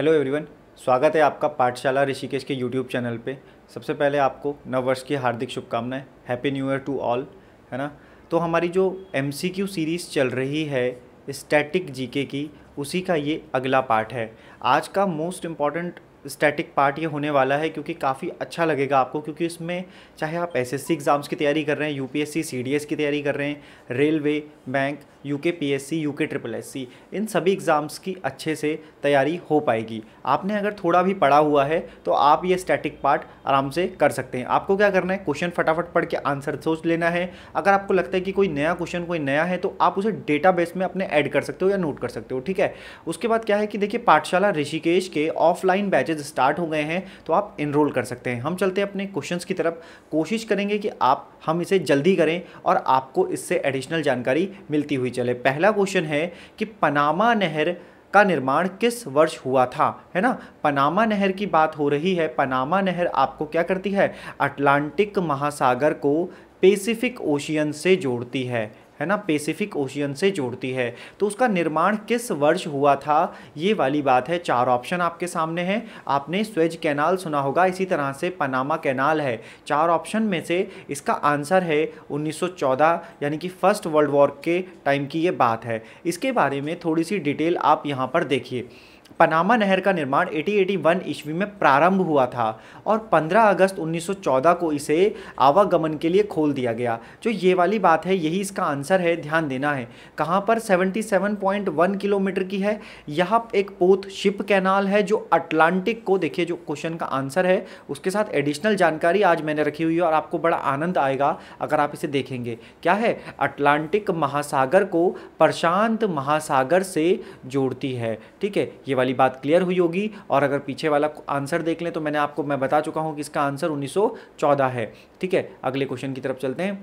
hello everyone स्वागत है आपका पाठशाला ऋषिकेश के यूट्यूब चैनल पे सबसे पहले आपको नव वर्ष की हार्दिक शुभकामनाएं happy new year to all है ना तो हमारी जो एम सीरीज़ चल रही है स्टैटिक जीके की उसी का ये अगला पार्ट है आज का मोस्ट इम्पॉर्टेंट स्टैटिक पार्ट ये होने वाला है क्योंकि काफ़ी अच्छा लगेगा आपको क्योंकि इसमें चाहे आप एसएससी एग्ज़ाम्स की तैयारी कर रहे हैं यूपीएससी सीडीएस की तैयारी कर रहे हैं railway bank UK PSC UK triple SC इन सभी एग्ज़ाम्स की अच्छे से तैयारी हो पाएगी आपने अगर थोड़ा भी पढ़ा हुआ है तो आप ये स्टैटिक पार्ट आराम से कर सकते हैं आपको क्या करना है क्वेश्चन फटाफट पढ़ के आंसर सोच लेना है अगर आपको लगता है कि कोई नया क्वेश्चन कोई नया है तो आप उसे डेटा में अपने ऐड कर सकते हो या नोट कर सकते हो ठीक है उसके बाद क्या है कि देखिए पाठशाला ऋषिकेश के ऑफलाइन बैच बैचेज स्टार्ट हो गए हैं तो आप इनरोल कर सकते हैं हम चलते हैं अपने क्वेश्चंस की तरफ कोशिश करेंगे कि आप हम इसे जल्दी करें और आपको इससे एडिशनल जानकारी मिलती हुई चले पहला क्वेश्चन है कि पनामा नहर का निर्माण किस वर्ष हुआ था है ना पनामा नहर की बात हो रही है पनामा नहर आपको क्या करती है अटलांटिक महासागर को पेसिफिक ओशियन से जोड़ती है है ना पेसिफिक ओशियन से जोड़ती है तो उसका निर्माण किस वर्ष हुआ था ये वाली बात है चार ऑप्शन आपके सामने हैं आपने स्वेज कैनाल सुना होगा इसी तरह से पनामा कैनाल है चार ऑप्शन में से इसका आंसर है 1914 यानी कि फर्स्ट वर्ल्ड वॉर के टाइम की ये बात है इसके बारे में थोड़ी सी डिटेल आप यहाँ पर देखिए पनामा नहर का निर्माण 1881 ईस्वी में प्रारंभ हुआ था और 15 अगस्त 1914 को इसे आवागमन के लिए खोल दिया गया जो ये वाली बात है यही इसका आंसर है ध्यान देना है कहाँ पर 77.1 किलोमीटर की है यहाँ एक पोत शिप कैनाल है जो अटलांटिक को देखिए जो क्वेश्चन का आंसर है उसके साथ एडिशनल जानकारी आज मैंने रखी हुई है और आपको बड़ा आनंद आएगा अगर आप इसे देखेंगे क्या है अटलांटिक महासागर को प्रशांत महासागर से जोड़ती है ठीक है ये वाली वाली बात क्लियर हुई होगी और अगर पीछे वाला आंसर देख लें तो मैंने आपको मैं बता चुका हूँ कि इसका आंसर 1914 है ठीक है अगले क्वेश्चन की तरफ चलते हैं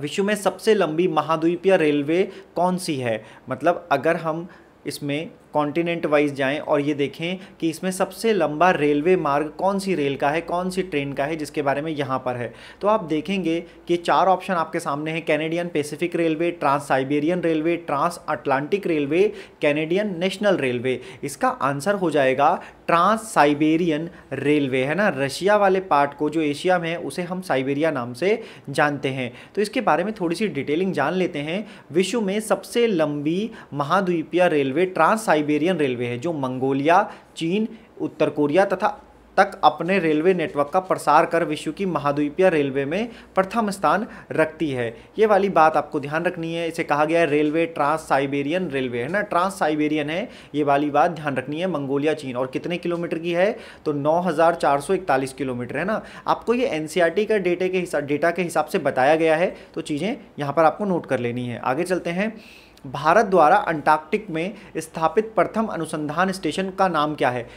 विश्व में सबसे लंबी महाद्वीपीय रेलवे कौन सी है मतलब अगर हम इसमें कॉन्टिनेंट वाइज जाएं और ये देखें कि इसमें सबसे लंबा रेलवे मार्ग कौन सी रेल का है कौन सी ट्रेन का है जिसके बारे में यहाँ पर है तो आप देखेंगे कि चार ऑप्शन आपके सामने हैं Canadian Pacific railway trans Siberian railway trans Atlantic railway Canadian National railway इसका आंसर हो जाएगा ट्रांस साइबेरियन रेलवे है ना रशिया वाले पार्ट को जो एशिया में है उसे हम साइबेरिया नाम से जानते हैं तो इसके बारे में थोड़ी सी डिटेलिंग जान लेते हैं विश्व में सबसे लंबी महाद्वीपीय रेलवे ट्रांस साइबेरियन रेलवे है जो मंगोलिया चीन उत्तर कोरिया तथा तक अपने रेलवे नेटवर्क का प्रसार कर विश्व की महाद्वीपीय रेलवे में प्रथम स्थान रखती है ये वाली बात आपको ध्यान रखनी है इसे कहा गया है रेलवे ट्रांस साइबेरियन रेलवे है ना ट्रांस साइबेरियन है ये वाली बात ध्यान रखनी है मंगोलिया चीन और कितने किलोमीटर की है तो 9,441 किलोमीटर है ना आपको ये एन का डेटे के हिसाब डेटा के हिसाब से बताया गया है तो चीज़ें यहाँ पर आपको नोट कर लेनी है आगे चलते हैं भारत द्वारा अंटार्कटिक में स्थापित प्रथम अनुसंधान स्टेशन का नाम क्या है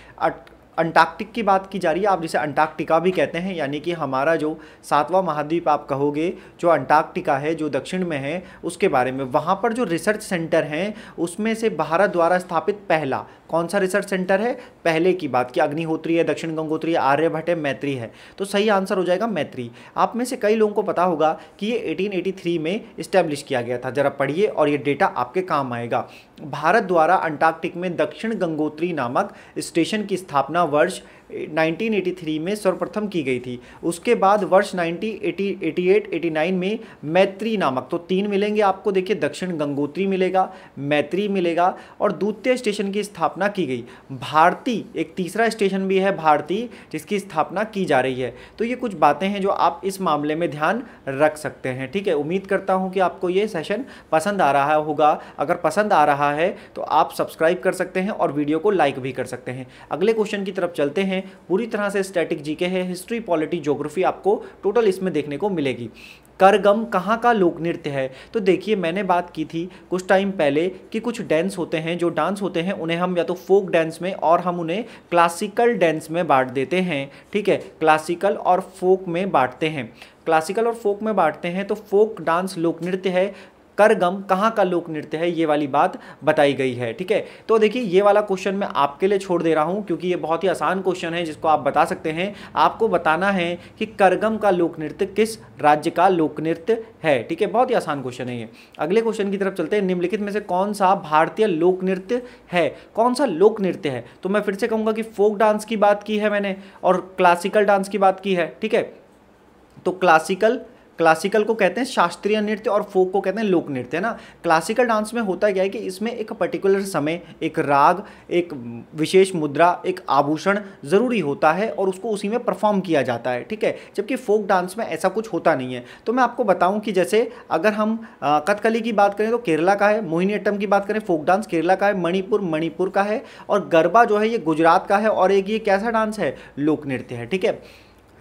अंटार्कटिक की बात की जा रही है आप जिसे अंटार्कटिका भी कहते हैं यानी कि हमारा जो सातवां महाद्वीप आप कहोगे जो अंटार्कटिका है जो दक्षिण में है उसके बारे में वहाँ पर जो रिसर्च सेंटर हैं उसमें से भारत द्वारा स्थापित पहला कौन सा रिसर्च सेंटर है पहले की बात की अग्निहोत्री है दक्षिण गंगोत्री है आर्यभट्ट है मैत्री है तो सही आंसर हो जाएगा मैत्री आप में से कई लोगों को पता होगा कि ये 1883 में इस्टेब्लिश किया गया था जरा पढ़िए और ये डेटा आपके काम आएगा भारत द्वारा अंटार्कटिक में दक्षिण गंगोत्री नामक स्टेशन की स्थापना वर्ष 1983 में सर्वप्रथम की गई थी उसके बाद वर्ष 1988 89 में मैत्री नामक तो तीन मिलेंगे आपको देखिए दक्षिण गंगोत्री मिलेगा मैत्री मिलेगा और द्वितीय स्टेशन की स्थापना की गई भारती एक तीसरा स्टेशन भी है भारती जिसकी स्थापना की जा रही है तो ये कुछ बातें हैं जो आप इस मामले में ध्यान रख सकते हैं ठीक है उम्मीद करता हूँ कि आपको ये सेशन पसंद आ रहा होगा अगर पसंद आ रहा है तो आप सब्सक्राइब कर सकते हैं और वीडियो को लाइक भी कर सकते हैं अगले क्वेश्चन की तरफ चलते हैं हैं पूरी तरह से स्टैटिक जीके है हिस्ट्री पॉलिटी ज्योग्राफी आपको टोटल इसमें देखने को मिलेगी करगम कहाँ का लोक नृत्य है तो देखिए मैंने बात की थी कुछ टाइम पहले कि कुछ डांस होते हैं जो डांस होते हैं उन्हें हम या तो फोक डांस में और हम उन्हें क्लासिकल डांस में बांट देते हैं ठीक है क्लासिकल और फोक में बांटते हैं क्लासिकल और फोक में बांटते हैं तो फोक डांस लोक नृत्य है करगम कहाँ का लोक नृत्य है ये वाली बात बताई गई है ठीक है तो देखिए ये वाला क्वेश्चन मैं आपके लिए छोड़ दे रहा हूँ क्योंकि ये बहुत ही आसान क्वेश्चन है जिसको आप बता सकते हैं आपको बताना है कि करगम का लोक नृत्य किस राज्य का लोक नृत्य है ठीक है बहुत ही आसान क्वेश्चन है ये अगले क्वेश्चन की तरफ चलते हैं निम्नलिखित में से कौन सा भारतीय लोक नृत्य है कौन सा लोक नृत्य है तो मैं फिर से कहूँगा कि फोक डांस की बात की है मैंने और क्लासिकल डांस की बात की है ठीक है तो क्लासिकल क्लासिकल को कहते हैं शास्त्रीय नृत्य और फोक को कहते हैं लोक नृत्य है ना क्लासिकल डांस में होता क्या है कि इसमें एक पर्टिकुलर समय एक राग एक विशेष मुद्रा एक आभूषण ज़रूरी होता है और उसको उसी में परफॉर्म किया जाता है ठीक है जबकि फोक डांस में ऐसा कुछ होता नहीं है तो मैं आपको बताऊँ कि जैसे अगर हम कथकली की बात करें तो केरला का है मोहिनीअट्टम की बात करें फोक डांस केरला का है मणिपुर मणिपुर का है और गरबा जो है ये गुजरात का है और एक ये कैसा डांस है लोक नृत्य है ठीक है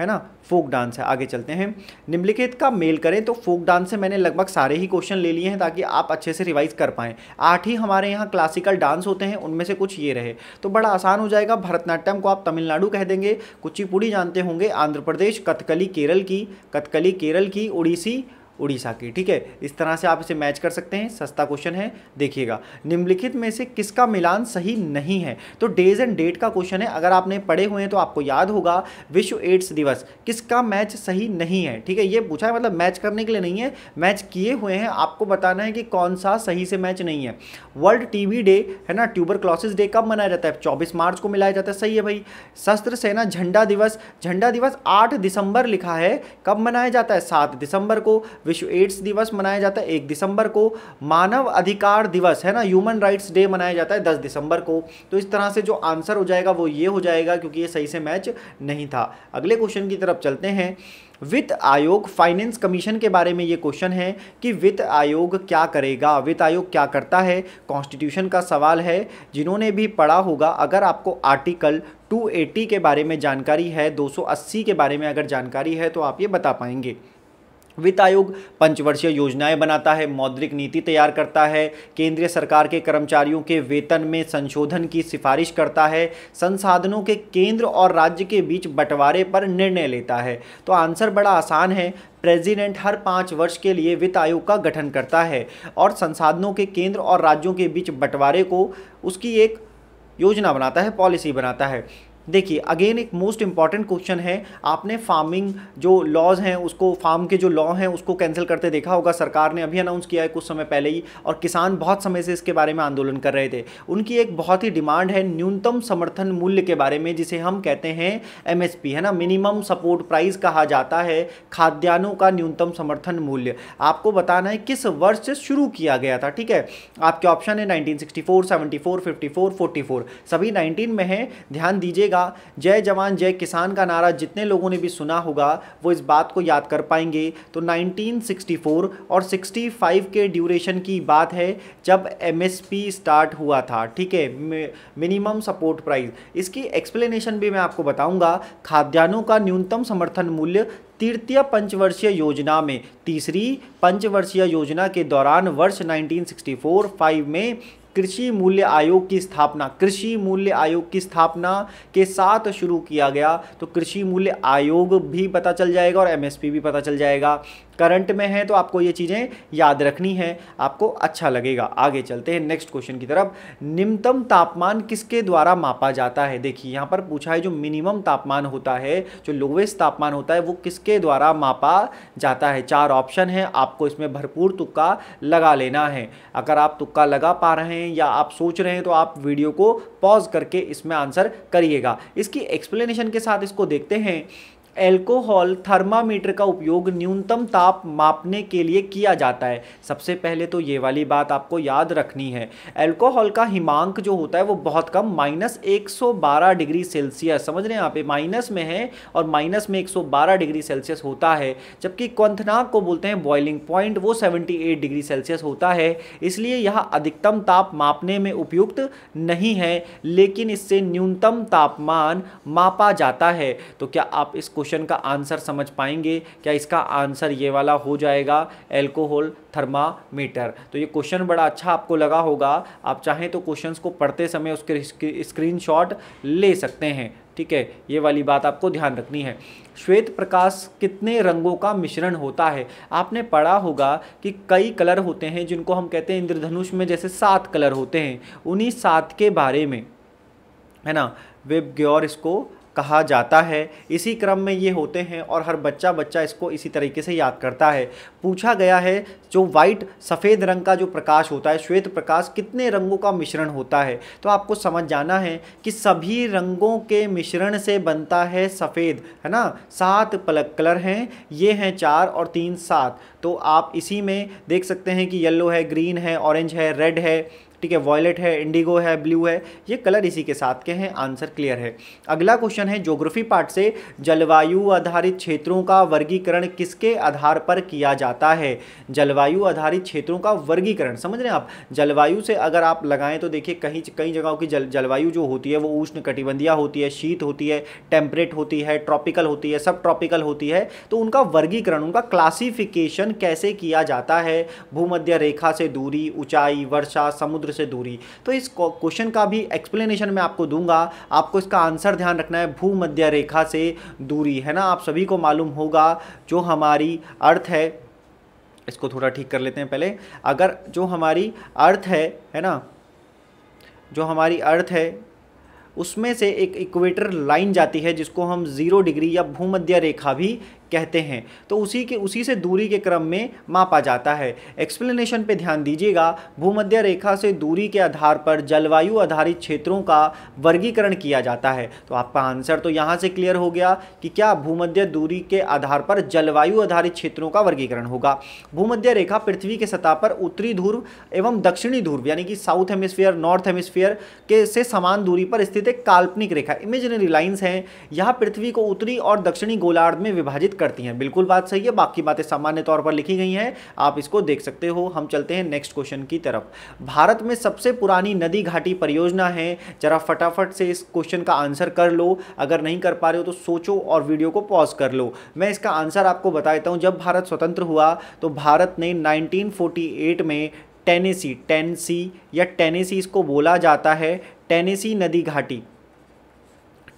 है ना फोक डांस है आगे चलते हैं निम्नलिखित का मेल करें तो फोक डांस से मैंने लगभग सारे ही क्वेश्चन ले लिए हैं ताकि आप अच्छे से रिवाइज कर पाएँ आठ ही हमारे यहाँ क्लासिकल डांस होते हैं उनमें से कुछ ये रहे तो बड़ा आसान हो जाएगा भरतनाट्यम को आप तमिलनाडु कह देंगे कुचिपुड़ी जानते होंगे आंध्र प्रदेश कथकली केरल की कथकली केरल की उड़ीसी उड़ीसा की ठीक है इस तरह से आप इसे मैच कर सकते हैं सस्ता क्वेश्चन है देखिएगा निम्नलिखित में से किसका मिलान सही नहीं है तो डेज एंड डेट का क्वेश्चन है अगर आपने पढ़े हुए हैं तो आपको याद होगा विश्व एड्स दिवस किसका मैच सही नहीं है ठीक है ये पूछा है मतलब मैच करने के लिए नहीं है मैच किए हुए हैं आपको बताना है कि कौन सा सही से मैच नहीं है वर्ल्ड टी डे है ना ट्यूबर डे कब मनाया जाता है चौबीस मार्च को मिलाया जाता है सही है भाई शस्त्र सेना झंडा दिवस झंडा दिवस आठ दिसंबर लिखा है कब मनाया जाता है सात दिसंबर को विश्व एड्स दिवस मनाया जाता है एक दिसंबर को मानव अधिकार दिवस है ना ह्यूमन राइट्स डे मनाया जाता है दस दिसंबर को तो इस तरह से जो आंसर हो जाएगा वो ये हो जाएगा क्योंकि ये सही से मैच नहीं था अगले क्वेश्चन की तरफ चलते हैं वित्त आयोग फाइनेंस कमीशन के बारे में ये क्वेश्चन है कि वित्त आयोग क्या करेगा वित्त आयोग क्या करता है कॉन्स्टिट्यूशन का सवाल है जिन्होंने भी पढ़ा होगा अगर आपको आर्टिकल 280 के बारे में जानकारी है 280 के बारे में अगर जानकारी है तो आप ये बता पाएंगे वित्त आयोग पंचवर्षीय योजनाएं बनाता है मौद्रिक नीति तैयार करता है केंद्रीय सरकार के कर्मचारियों के वेतन में संशोधन की सिफारिश करता है संसाधनों के केंद्र और राज्य के बीच बंटवारे पर निर्णय लेता है तो आंसर बड़ा आसान है प्रेसिडेंट हर पाँच वर्ष के लिए वित्त आयोग का गठन करता है और संसाधनों के केंद्र और राज्यों के बीच बंटवारे को उसकी एक योजना बनाता है पॉलिसी बनाता है देखिए अगेन एक मोस्ट इंपॉर्टेंट क्वेश्चन है आपने फार्मिंग जो लॉज हैं उसको फार्म के जो लॉ हैं उसको कैंसिल करते देखा होगा सरकार ने अभी अनाउंस किया है कुछ समय पहले ही और किसान बहुत समय से इसके बारे में आंदोलन कर रहे थे उनकी एक बहुत ही डिमांड है न्यूनतम समर्थन मूल्य के बारे में जिसे हम कहते हैं एम है ना मिनिमम सपोर्ट प्राइस कहा जाता है खाद्यान्नों का न्यूनतम समर्थन मूल्य आपको बताना है किस वर्ष से शुरू किया गया था ठीक है आपके ऑप्शन है nineteen sixty four seventy four fifty four forty four सभी नाइनटीन में है ध्यान दीजिएगा देखिएगा जय जवान जय किसान का नारा जितने लोगों ने भी सुना होगा वो इस बात को याद कर पाएंगे तो 1964 और 65 के ड्यूरेशन की बात है जब एमएसपी स्टार्ट हुआ था ठीक है मिनिमम सपोर्ट प्राइस इसकी एक्सप्लेनेशन भी मैं आपको बताऊंगा खाद्यान्नों का न्यूनतम समर्थन मूल्य तृतीय पंचवर्षीय योजना में तीसरी पंचवर्षीय योजना के दौरान वर्ष 1964-5 में कृषि मूल्य आयोग की स्थापना कृषि मूल्य आयोग की स्थापना के साथ शुरू किया गया तो कृषि मूल्य आयोग भी पता चल जाएगा और एमएसपी भी पता चल जाएगा करंट में है तो आपको ये चीज़ें याद रखनी है आपको अच्छा लगेगा आगे चलते हैं नेक्स्ट क्वेश्चन की तरफ निम्नतम तापमान किसके द्वारा मापा जाता है देखिए यहाँ पर पूछा है जो मिनिमम तापमान होता है जो लोवेस्ट तापमान होता है वो किसके द्वारा मापा जाता है चार ऑप्शन है आपको इसमें भरपूर तुक्का लगा लेना है अगर आप तुक्का लगा पा रहे हैं या आप सोच रहे हैं तो आप वीडियो को पॉज करके इसमें आंसर करिएगा इसकी एक्सप्लेनेशन के साथ इसको देखते हैं एल्कोहल थर्मामीटर का उपयोग न्यूनतम ताप मापने के लिए किया जाता है सबसे पहले तो ये वाली बात आपको याद रखनी है एल्कोहल का हिमांक जो होता है वो बहुत कम माइनस एक डिग्री सेल्सियस समझ रहे हैं आप माइनस में है और माइनस में 112 डिग्री सेल्सियस होता है जबकि क्वंथनाक को बोलते हैं बॉइलिंग पॉइंट वो 78 डिग्री सेल्सियस होता है इसलिए यह अधिकतम ताप मापने में उपयुक्त नहीं है लेकिन इससे न्यूनतम तापमान मापा जाता है तो क्या आप इसको क्वेश्चन का आंसर समझ पाएंगे क्या इसका आंसर ये वाला हो जाएगा एल्कोहल थर्मामीटर तो ये क्वेश्चन बड़ा अच्छा आपको लगा होगा आप चाहें तो क्वेश्चंस को पढ़ते समय उसके स्क्रीनशॉट ले सकते हैं ठीक है ये वाली बात आपको ध्यान रखनी है श्वेत प्रकाश कितने रंगों का मिश्रण होता है आपने पढ़ा होगा कि कई कलर होते हैं जिनको हम कहते हैं इंद्रधनुष में जैसे सात कलर होते हैं उन्हीं सात के बारे में है ना वेब ग्योर इसको कहा जाता है इसी क्रम में ये होते हैं और हर बच्चा बच्चा इसको इसी तरीके से याद करता है पूछा गया है जो वाइट सफ़ेद रंग का जो प्रकाश होता है श्वेत प्रकाश कितने रंगों का मिश्रण होता है तो आपको समझ जाना है कि सभी रंगों के मिश्रण से बनता है सफ़ेद है ना सात पलक कलर हैं ये हैं चार और तीन सात तो आप इसी में देख सकते हैं कि येल्लो है ग्रीन है ऑरेंज है रेड है ठीक है वॉयलेट है इंडिगो है ब्लू है ये कलर इसी के साथ के हैं आंसर क्लियर है अगला क्वेश्चन है ज्योग्राफी पार्ट से जलवायु आधारित क्षेत्रों का वर्गीकरण किसके आधार पर किया जाता है जलवायु आधारित क्षेत्रों का वर्गीकरण समझ रहे हैं आप जलवायु से अगर आप लगाएं तो देखिए कहीं कई जगहों की जल जलवायु जो होती है वो उष्ण कटिबंधीय होती है शीत होती है टेम्परेट होती है ट्रॉपिकल होती है सब ट्रॉपिकल होती है तो उनका वर्गीकरण उनका क्लासिफिकेशन कैसे किया जाता है भूमध्य रेखा से दूरी ऊंचाई वर्षा समुद्र से दूरी तो इस क्वेश्चन का भी एक्सप्लेनेशन मैं आपको दूंगा आपको इसका आंसर ध्यान रखना है भूमध्य रेखा से दूरी है ना आप सभी को मालूम होगा जो हमारी अर्थ है इसको थोड़ा ठीक कर लेते हैं पहले अगर जो हमारी अर्थ है है ना जो हमारी अर्थ है उसमें से एक इक्वेटर लाइन जाती है जिसको हम ज़ीरो डिग्री या भूमध्य रेखा भी कहते हैं तो उसी के उसी से दूरी के क्रम में मापा जाता है एक्सप्लेनेशन पे ध्यान दीजिएगा भूमध्य रेखा से दूरी के आधार पर जलवायु आधारित क्षेत्रों का वर्गीकरण किया जाता है तो आपका आंसर तो यहाँ से क्लियर हो गया कि क्या भूमध्य दूरी के आधार पर जलवायु आधारित क्षेत्रों का वर्गीकरण होगा भूमध्य रेखा पृथ्वी के सतह पर उत्तरी ध्रुव एवं दक्षिणी ध्रुव यानी कि साउथ हेमिस्फीयर नॉर्थ हेमिस्फीयर के से समान दूरी पर स्थित एक काल्पनिक रेखा इमेजनरी लाइन्स हैं यह पृथ्वी को उत्तरी और दक्षिणी गोलार्ध में विभाजित सूचित करती हैं बिल्कुल बात सही है बाकी बातें सामान्य तौर पर लिखी गई हैं आप इसको देख सकते हो हम चलते हैं नेक्स्ट क्वेश्चन की तरफ भारत में सबसे पुरानी नदी घाटी परियोजना है जरा फटाफट से इस क्वेश्चन का आंसर कर लो अगर नहीं कर पा रहे हो तो सोचो और वीडियो को पॉज कर लो मैं इसका आंसर आपको बता देता हूँ जब भारत स्वतंत्र हुआ तो भारत ने नाइनटीन में टेनेसी टेनसी या टेनेसी इसको बोला जाता है टेनेसी नदी घाटी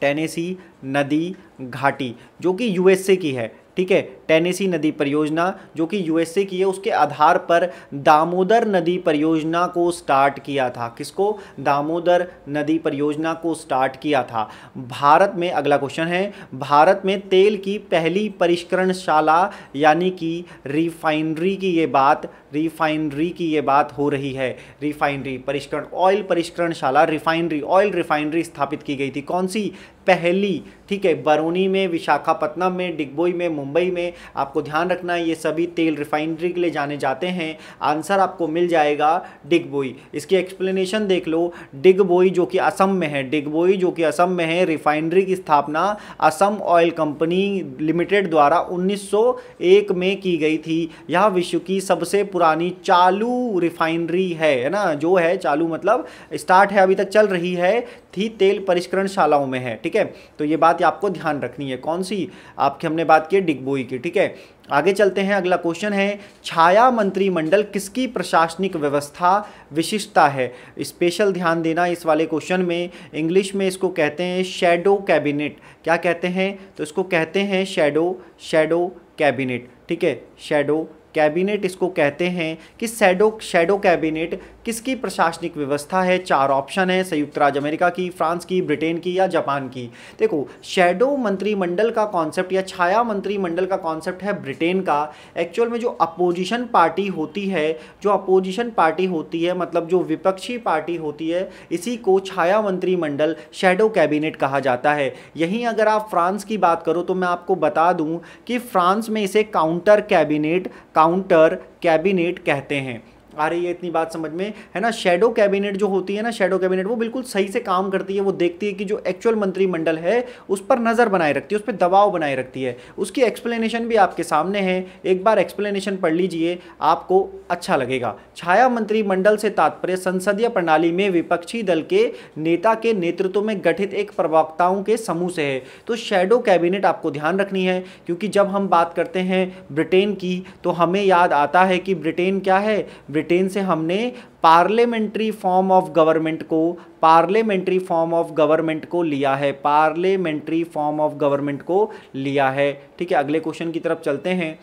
टेनेसी नदी घाटी जो कि यूएसए की है ठीक है टेनेसी नदी परियोजना जो कि यूएसए की है उसके आधार पर दामोदर नदी परियोजना को स्टार्ट किया था किसको दामोदर नदी परियोजना को स्टार्ट किया था भारत में अगला क्वेश्चन है भारत में तेल की पहली परिष्करणशाला यानी कि रिफाइनरी की ये बात रिफाइनरी की ये बात हो रही है रिफाइनरी परिष्करण ऑयल परिष्करणशाला रिफाइनरी ऑयल रिफाइनरी स्थापित की गई थी कौन सी पहली ठीक है बरौनी में विशाखापट्टनम में डिगबोई में मुंबई में आपको ध्यान रखना है ये सभी तेल रिफाइनरी के लिए जाने जाते हैं आंसर आपको मिल जाएगा डिगबोई इसकी एक्सप्लेनेशन देख लो डिगबोई जो कि असम में है डिगबोई जो कि असम में है रिफाइनरी की स्थापना असम ऑयल कंपनी लिमिटेड द्वारा 1901 में की गई थी यह विश्व की सबसे पुरानी चालू रिफाइनरी है है ना जो है चालू मतलब स्टार्ट है अभी तक चल रही है ही तेल शालाओं में है ठीक है तो ये बात आपको ध्यान रखनी है कौन सी आपकी हमने बात की डिगबोई की ठीक है आगे चलते हैं अगला क्वेश्चन है छाया मंत्रिमंडल किसकी प्रशासनिक व्यवस्था विशिष्टता है स्पेशल ध्यान देना इस वाले क्वेश्चन में इंग्लिश में इसको कहते हैं शेडो कैबिनेट क्या कहते हैं तो इसको कहते हैं शेडो शेडो कैबिनेट ठीक है शेडो कैबिनेट इसको कहते हैं कि सैडो शेडो कैबिनेट किसकी प्रशासनिक व्यवस्था है चार ऑप्शन है संयुक्त राज्य अमेरिका की फ्रांस की ब्रिटेन की या जापान की देखो शेडो मंत्रिमंडल का कॉन्सेप्ट या छाया मंत्रिमंडल का कॉन्सेप्ट है ब्रिटेन का एक्चुअल में जो अपोजिशन पार्टी होती है जो अपोजिशन पार्टी होती है मतलब जो विपक्षी पार्टी होती है इसी को छाया मंत्रिमंडल शेडो कैबिनेट कहा जाता है यहीं अगर आप फ्रांस की बात करो तो मैं आपको बता दूँ कि फ्रांस में इसे काउंटर कैबिनेट काउंटर कैबिनेट कहते हैं आ रही है इतनी बात समझ में है ना शेडो कैबिनेट जो होती है ना शेडो कैबिनेट वो बिल्कुल सही से काम करती है वो देखती है कि जो एक्चुअल मंत्रिमंडल है उस पर नज़र बनाए रखती है उस पर दबाव बनाए रखती है उसकी एक्सप्लेनेशन भी आपके सामने है एक बार एक्सप्लेनेशन पढ़ लीजिए आपको अच्छा लगेगा छाया मंत्रिमंडल से तात्पर्य संसदीय प्रणाली में विपक्षी दल के नेता के नेतृत्व में गठित एक प्रवक्ताओं के समूह से है तो शेडो कैबिनेट आपको ध्यान रखनी है क्योंकि जब हम बात करते हैं ब्रिटेन की तो हमें याद आता है कि ब्रिटेन क्या है ब्रिटेन ब्रिटेन से हमने पार्लियामेंट्री फॉर्म ऑफ गवर्नमेंट को पार्लियामेंट्री फॉर्म ऑफ गवर्नमेंट को लिया है पार्लियामेंट्री फॉर्म ऑफ गवर्नमेंट को लिया है ठीक है अगले क्वेश्चन की तरफ चलते हैं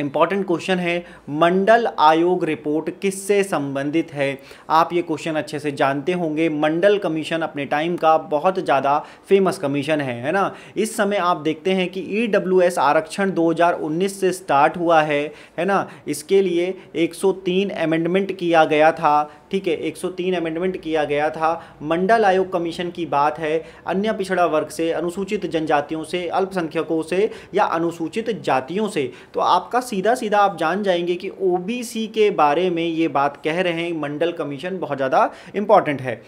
इम्पॉर्टेंट क्वेश्चन है मंडल आयोग रिपोर्ट किससे संबंधित है आप ये क्वेश्चन अच्छे से जानते होंगे मंडल कमीशन अपने टाइम का बहुत ज़्यादा फेमस कमीशन है है ना इस समय आप देखते हैं कि ई e आरक्षण 2019 से स्टार्ट हुआ है है ना इसके लिए 103 अमेंडमेंट किया गया था ठीक है 103 अमेंडमेंट किया गया था मंडल आयोग कमीशन की बात है अन्य पिछड़ा वर्ग से अनुसूचित जनजातियों से अल्पसंख्यकों से या अनुसूचित जातियों से तो आपका सीधा सीधा आप जान जाएंगे कि ओबीसी के बारे में ये बात कह रहे हैं मंडल कमीशन बहुत ज़्यादा इंपॉर्टेंट है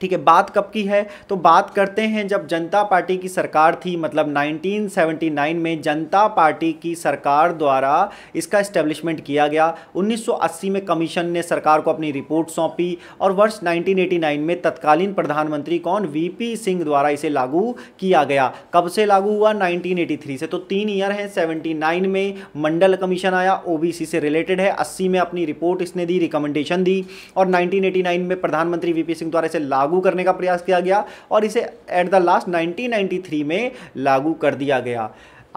ठीक है बात कब की है तो बात करते हैं जब जनता पार्टी की सरकार थी मतलब 1979 में जनता पार्टी की सरकार द्वारा इसका इस्टेब्लिशमेंट किया गया 1980 में कमीशन ने सरकार को अपनी रिपोर्ट सौंपी और वर्ष 1989 में तत्कालीन प्रधानमंत्री कौन वीपी सिंह द्वारा इसे लागू किया गया कब से लागू हुआ 1983 से तो तीन ईयर हैं सेवेंटी में मंडल कमीशन आया ओ से रिलेटेड है अस्सी में अपनी रिपोर्ट इसने दी रिकमेंडेशन दी और नाइनटीन में प्रधानमंत्री वी सिंह द्वारा इसे लागू लागू करने का प्रयास किया गया और इसे एट द लास्ट 1993 में लागू कर दिया गया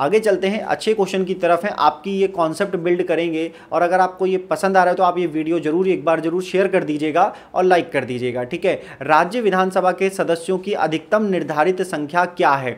आगे चलते हैं अच्छे क्वेश्चन की तरफ है आपकी ये कॉन्सेप्ट बिल्ड करेंगे और अगर आपको ये पसंद आ रहा है तो आप ये वीडियो जरूर एक बार जरूर शेयर कर दीजिएगा और लाइक कर दीजिएगा ठीक है राज्य विधानसभा के सदस्यों की अधिकतम निर्धारित संख्या क्या है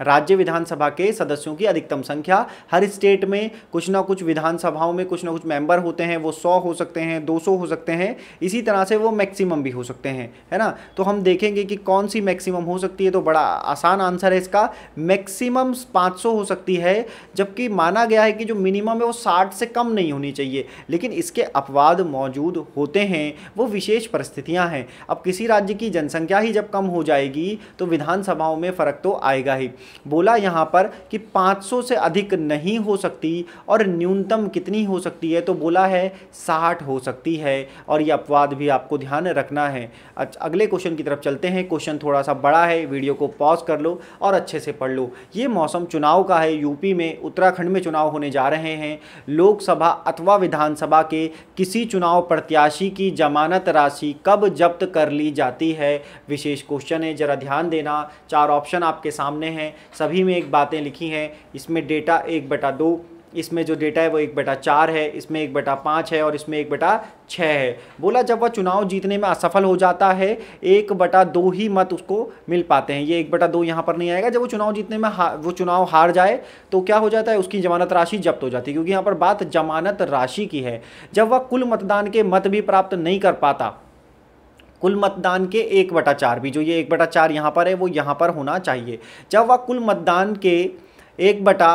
राज्य विधानसभा के सदस्यों की अधिकतम संख्या हर स्टेट में कुछ ना कुछ विधानसभाओं में कुछ ना कुछ मेंबर होते हैं वो सौ हो सकते हैं दो सौ हो सकते हैं इसी तरह से वो मैक्सिमम भी हो सकते हैं है ना तो हम देखेंगे कि कौन सी मैक्सिमम हो सकती है तो बड़ा आसान आंसर है इसका मैक्सिमम 500 हो सकती है जबकि माना गया है कि जो मिनिमम है वो साठ से कम नहीं होनी चाहिए लेकिन इसके अपवाद मौजूद होते हैं वो विशेष परिस्थितियाँ हैं अब किसी राज्य की जनसंख्या ही जब कम हो जाएगी तो विधानसभाओं में फ़र्क तो आएगा ही बोला यहाँ पर कि 500 से अधिक नहीं हो सकती और न्यूनतम कितनी हो सकती है तो बोला है साठ हो सकती है और ये अपवाद भी आपको ध्यान रखना है अच्छा अगले क्वेश्चन की तरफ चलते हैं क्वेश्चन थोड़ा सा बड़ा है वीडियो को पॉज कर लो और अच्छे से पढ़ लो ये मौसम चुनाव का है यूपी में उत्तराखंड में चुनाव होने जा रहे हैं लोकसभा अथवा विधानसभा के किसी चुनाव प्रत्याशी की जमानत राशि कब जब्त कर ली जाती है विशेष क्वेश्चन है ज़रा ध्यान देना चार ऑप्शन आपके सामने हैं सभी में एक बातें लिखी हैं इसमें डेटा एक बटा दो इसमें जो डेटा है वो एक बटा चार है इसमें एक बटा पाँच है और इसमें एक बटा छः है बोला जब वह चुनाव जीतने में असफल हो जाता है एक बटा दो ही मत उसको मिल पाते हैं ये एक बटा दो यहाँ पर नहीं आएगा जब वो चुनाव जीतने में वो चुनाव हार जाए तो क्या हो जाता है उसकी जमानत राशि जब्त हो जाती है क्योंकि यहाँ पर बात जमानत राशि की है जब वह कुल मतदान के मत भी प्राप्त नहीं कर पाता कुल मतदान के एक बटा चार भी जो ये एक बटा चार यहाँ पर है वो यहाँ पर होना चाहिए जब वह कुल मतदान के एक बटा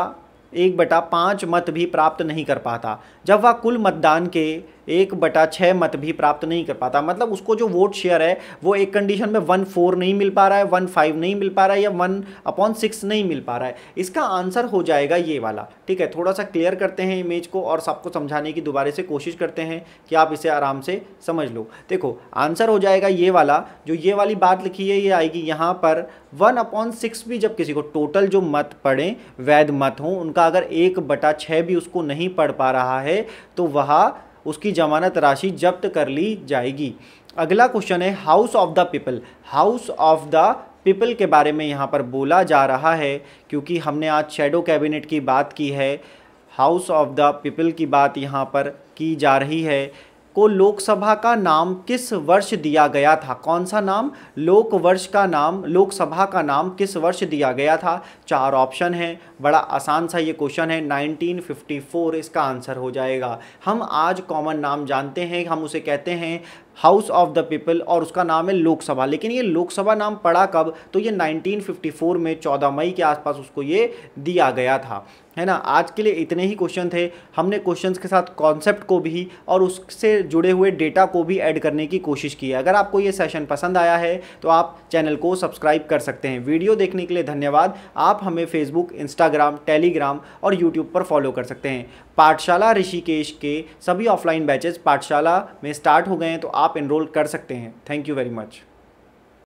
एक बटा पाँच मत भी प्राप्त नहीं कर पाता जब वह कुल मतदान के एक बटा छः मत भी प्राप्त नहीं कर पाता मतलब उसको जो वोट शेयर है वो एक कंडीशन में वन फोर नहीं मिल पा रहा है वन फाइव नहीं मिल पा रहा है या वन अपॉन सिक्स नहीं मिल पा रहा है इसका आंसर हो जाएगा ये वाला ठीक है थोड़ा सा क्लियर करते हैं इमेज को और सबको समझाने की दोबारे से कोशिश करते हैं कि आप इसे आराम से समझ लो देखो आंसर हो जाएगा ये वाला जो ये वाली बात लिखी है ये आएगी यहाँ पर वन अपॉन सिक्स भी जब किसी को टोटल जो मत पढ़ें वैध मत हों उनका अगर एक बटा छः भी उसको नहीं पढ़ पा रहा है तो वह उसकी जमानत राशि जब्त कर ली जाएगी अगला क्वेश्चन है House of the People House of the People के बारे में यहाँ पर बोला जा रहा है क्योंकि हमने आज शेडो कैबिनेट की बात की है हाउस ऑफ द पीपल की बात यहाँ पर की जा रही है को लोकसभा का नाम किस वर्ष दिया गया था कौन सा नाम लोक वर्ष का नाम लोकसभा का नाम किस वर्ष दिया गया था चार ऑप्शन है बड़ा आसान सा ये क्वेश्चन है 1954 इसका आंसर हो जाएगा हम आज कॉमन नाम जानते हैं हम उसे कहते हैं हाउस ऑफ द पीपल और उसका नाम है लोकसभा लेकिन ये लोकसभा नाम पड़ा कब तो ये 1954 में 14 मई के आसपास उसको ये दिया गया था है ना आज के लिए इतने ही क्वेश्चन थे हमने क्वेश्चंस के साथ कॉन्सेप्ट को भी और उससे जुड़े हुए डेटा को भी ऐड करने की कोशिश की है अगर आपको ये सेशन पसंद आया है तो आप चैनल को सब्सक्राइब कर सकते हैं वीडियो देखने के लिए धन्यवाद आप हमें फेसबुक इंस्टाग्राम टेलीग्राम और यूट्यूब पर फॉलो कर सकते हैं पाठशाला ऋषिकेश के सभी ऑफलाइन बैचेस पाठशाला में स्टार्ट हो गए हैं तो आप इनरोल कर सकते हैं थैंक यू वेरी मच